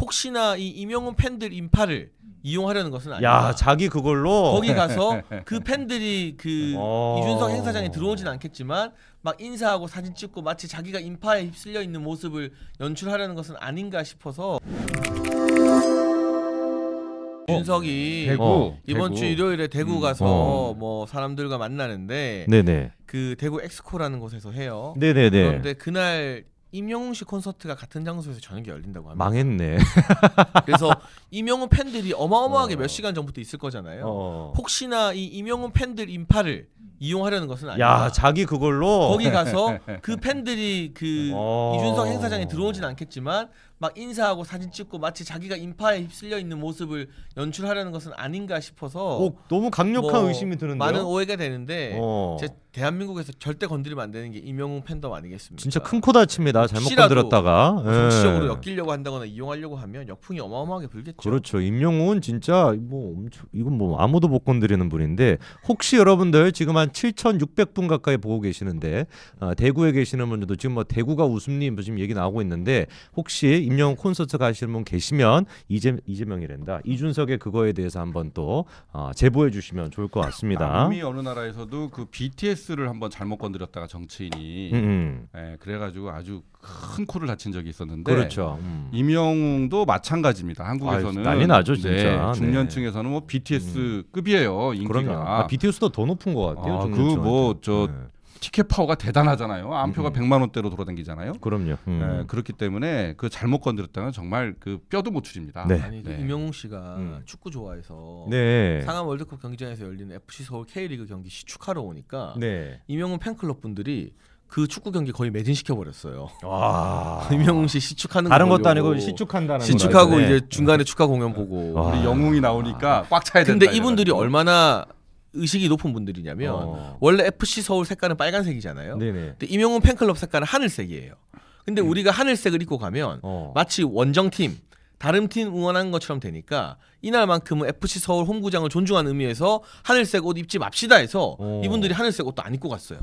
혹시나 이 임영웅 팬들 인파를 이용하려는 것은 아니다. 야 자기 그걸로 거기 가서 그 팬들이 그 어... 이준석 행사장에 들어오진 않겠지만 막 인사하고 사진 찍고 마치 자기가 인파에 휩쓸려 있는 모습을 연출하려는 것은 아닌가 싶어서 윤석이 대구, 어, 이번 대구. 주 일요일에 대구 음. 가서 어. 뭐 사람들과 만나는데 네네. 그 대구 엑스코라는 곳에서 해요. 네네네. 그런데 그날 임영웅 씨 콘서트가 같은 장소에서 저녁에 열린다고 합니다. 망했네. 그래서 임영웅 팬들이 어마어마하게 어. 몇 시간 전부터 있을 거잖아요. 어. 혹시나 이 임영웅 팬들 인파를 이용하려는 것은 아니야. 야, 자기 그걸로 거기 가서 그 팬들이 그 어. 이준석 행사장에 들어오진 않겠지만 막 인사하고 사진 찍고 마치 자기가 인파에 휩쓸려 있는 모습을 연출하려는 것은 아닌가 싶어서 오, 어, 너무 강력한 뭐 의심이 드는데 많은 오해가 되는데 어... 제 대한민국에서 절대 건드리면 안 되는 게 이명웅 팬덤 아니겠습니까? 진짜 큰 코 다칩니다. 잘못 건드렸다가 정치적으로 예. 엮이려고 한다거나 이용하려고 하면 역풍이 어마어마하게 불겠죠. 그렇죠. 임영웅은 진짜 뭐 엄청 이건 뭐 아무도 못 건드리는 분인데 혹시 여러분들 지금 한 7,600분 가까이 보고 계시는데 어, 대구에 계시는 분들도 지금 뭐 대구가 웃음님 뭐 지금 얘기 나오고 있는데 혹시 임영웅 콘서트 가시는 분 계시면 이재, 이재명이란다 이준석의 그거에 대해서 한번 또 어, 제보해 주시면 좋을 것 같습니다. 이미 어느 나라에서도 그 BTS를 한번 잘못 건드렸다가 정치인이 음, 음. 예, 그래가지고 아주 큰 코를 다친 적이 있었는데 그렇죠. 음. 임영웅도 마찬가지입니다. 한국에서는 아유, 난리 나죠, 네, 진짜. 네, 중년층에서는 뭐 BTS 음. 급이에요, 인기가. 아, BTS도 더 높은 것 같아요. 아, 그뭐저 네. 티켓 파워가 대단하잖아요. 암표가 음. 100만 원대로 돌아다니잖아요. 그럼요. 음. 네, 그렇기 때문에 그 잘못 건드렸다면 정말 그 뼈도 못 추립니다. 네. 아니 그 네. 임영웅 씨가 음. 축구 좋아해서 네. 상암 월드컵 경기장에서 열리는 FC 서울 K리그 경기 시축하러 오니까 네. 임영웅 팬클럽 분들이 그 축구 경기 거의 매진시켜 버렸어요. 와. 임영웅 씨 시축하는 다른 것도 아니고 시축한다는 시축하고 거 이제 네. 중간에 축하 공연 보고 와. 우리 영웅이 나오니까 아. 꽉 차야 된다. 근데 이분들이 얼마나 의식이 높은 분들이냐면 어. 원래 FC 서울 색깔은 빨간색이잖아요. 네네. 근데 임영웅 팬클럽 색깔은 하늘색이에요. 근데 음. 우리가 하늘색을 입고 가면 어. 마치 원정팀 다른 팀 응원하는 것처럼 되니까 이날만큼은 FC 서울 홈구장을 존중하 의미에서 하늘색 옷 입지 맙시다 해서 어. 이분들이 하늘색 옷도 안 입고 갔어요.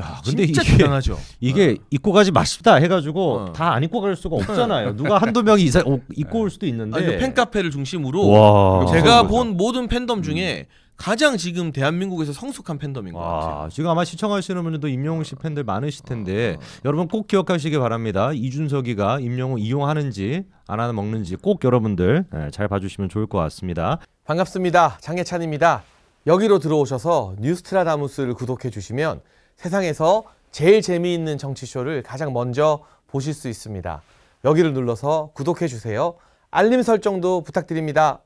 야, 근데 진짜 이게, 대단하죠. 이게 어. 입고 가지 마십다 해가지고 어. 다안 입고 갈 수가 네. 없잖아요. 누가 한두 명이 이사, 오, 어, 입고 올 네. 수도 있는데. 아니, 그 팬카페를 중심으로 와. 제가 본 모든 팬덤 음. 중에 음. 가장 지금 대한민국에서 성숙한 팬덤인 것 같아요. 지금 아마 시청하시는 분들도 임영웅 씨 팬들 많으실 텐데 아, 여러분 꼭 기억하시기 바랍니다. 이준석이가 임영웅 이용하는지 안 하나 먹는지 꼭 여러분들 예, 잘 봐주시면 좋을 것 같습니다. 반갑습니다. 장혜찬입니다. 여기로 들어오셔서 뉴스트라다무스를 구독해 주시면 세상에서 제일 재미있는 정치쇼를 가장 먼저 보실 수 있습니다. 여기를 눌러서 구독해주세요. 알림 설정도 부탁드립니다.